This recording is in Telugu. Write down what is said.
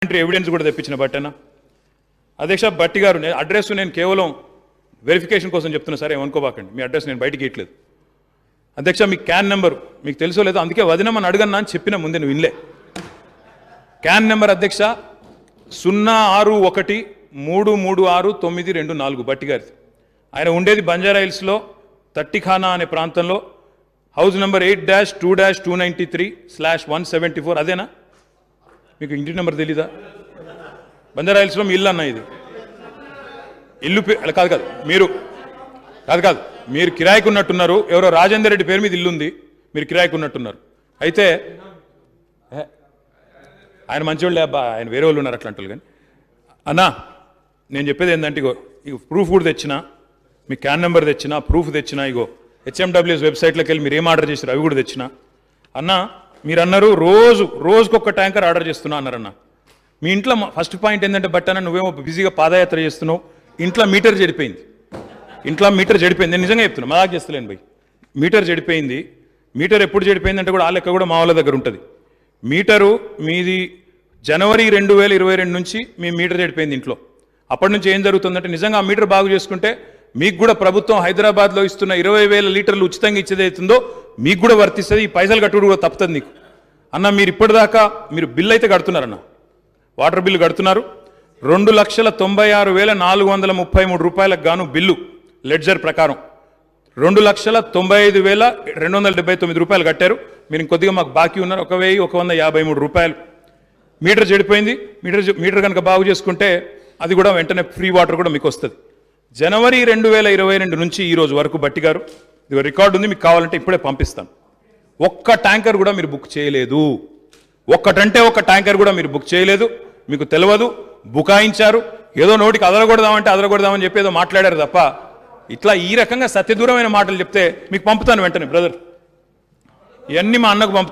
డాక్యుమెంటరీ ఎవిడెన్స్ కూడా తెప్పించిన బట్టనా అధ్యక్ష బట్టి గారు నేను అడ్రస్ నేను కేవలం వెరిఫికేషన్ కోసం చెప్తున్నా సరే ఏమనుకోబాకండి మీ అడ్రస్ నేను బయటికి ఇట్లేదు అధ్యక్ష మీ క్యాన్ నెంబర్ మీకు తెలుసో లేదు అందుకే వదినమని అడగన్నా అని చెప్పిన ముందే నువ్వు వినలే క్యాన్ నెంబర్ అధ్యక్ష సున్నా ఆరు ఒకటి మూడు మూడు ఆరు తొమ్మిది రెండు నాలుగు బట్టి గారిది ఆయన ఉండేది బంజారా హిల్స్లో తట్టిఖానా అనే ప్రాంతంలో house number eight dash two dash two ninety three slash one seventy four అదేనా మీకు ఇంటి నెంబర్ తెలీదా బంజారాయిల్స్లో మీ ఇల్లు అన్న ఇది ఇల్లు కాదు కాదు మీరు కాదు కాదు మీరు కిరాయికి ఉన్నట్టున్నారు ఎవరో రాజేందర్ రెడ్డి పేరు మీద ఇల్లు ఉంది మీరు కిరాయికి ఉన్నట్టున్నారు అయితే ఆయన మంచివాళ్ళే అబ్బా ఆయన వేరే వాళ్ళు ఉన్నారు అట్లాంటి కానీ అన్నా నేను చెప్పేది ఏంటంటే ఇగో ఇగో ప్రూఫ్ కూడా తెచ్చిన మీ క్యాన్ నెంబర్ తెచ్చిన ప్రూఫ్ తెచ్చిన ఇగో హెచ్ఎండబ్ల్యూఎస్ వెబ్సైట్లోకి వెళ్ళి మీరు ఏం ఆర్డర్ చేశారు అవి కూడా తెచ్చిన అన్నా మీరు అన్నారు రోజు రోజుకొక ట్యాంకర్ ఆర్డర్ చేస్తున్నా అన్నారన్న మీ ఇంట్లో ఫస్ట్ పాయింట్ ఏంటంటే బట్ అన్న నువ్వేమో బిజీగా పాదయాత్ర చేస్తున్నావు ఇంట్లో మీటర్ చెడిపోయింది ఇంట్లో మీటర్ చెడిపోయింది నేను నిజంగా చెప్తున్నా మదాక్ చేస్తలేను భయ్ మీటర్ చెడిపోయింది మీటర్ ఎప్పుడు చెడిపోయిందంటే కూడా ఆ లెక్క కూడా మా వాళ్ళ దగ్గర ఉంటుంది మీటరు మీది జనవరి రెండు వేల ఇరవై రెండు నుంచి మీ మీటర్ చెడిపోయింది ఇంట్లో అప్పటి నుంచి ఏం జరుగుతుందంటే నిజంగా ఆ మీటర్ బాగు చేసుకుంటే మీకు కూడా ప్రభుత్వం హైదరాబాద్లో ఇస్తున్న ఇరవై వేల లీటర్లు ఉచితంగా ఇచ్చేదైతుందో మీకు కూడా వర్తిస్తుంది ఈ పైసలు కట్టుడు కూడా తప్పుతుంది నీకు అన్న మీరు ఇప్పటిదాకా మీరు బిల్ అయితే కడుతున్నారన్న వాటర్ బిల్లు కడుతున్నారు రెండు లక్షల తొంభై ఆరు వేల నాలుగు వందల ముప్పై మూడు రూపాయలకు గాను బిల్లు లెడ్జర్ ప్రకారం రెండు లక్షల తొంభై ఐదు వేల రెండు వందల డెబ్బై తొమ్మిది రూపాయలు కట్టారు మీరు ఇంకొద్దిగా మాకు బాకీ ఉన్నారు ఒక వెయ్యి ఒక వంద యాభై మూడు రూపాయలు మీటర్ చెడిపోయింది మీటర్ మీటర్ కనుక బాగు చేసుకుంటే అది కూడా వెంటనే ఫ్రీ వాటర్ కూడా మీకు వస్తుంది జనవరి రెండు వేల ఇరవై రెండు నుంచి ఈరోజు వరకు బట్టి గారు ఇది రికార్డు ఉంది మీకు కావాలంటే ఇప్పుడే పంపిస్తాను ఒక్క ట్యాంకర్ కూడా మీరు బుక్ చేయలేదు ఒక్కటంటే ఒక్క ట్యాంకర్ కూడా మీరు బుక్ చేయలేదు మీకు తెలియదు బుకాయించారు ఏదో నోటికి అదరగొడదామంటే అదరగొడదామని చెప్పి ఏదో మాట్లాడారు తప్ప ఇట్లా ఈ రకంగా సత్యదూరమైన మాటలు చెప్తే మీకు పంపుతాను వెంటనే బ్రదర్ ఇవన్నీ మా అన్నకు పంపుతాను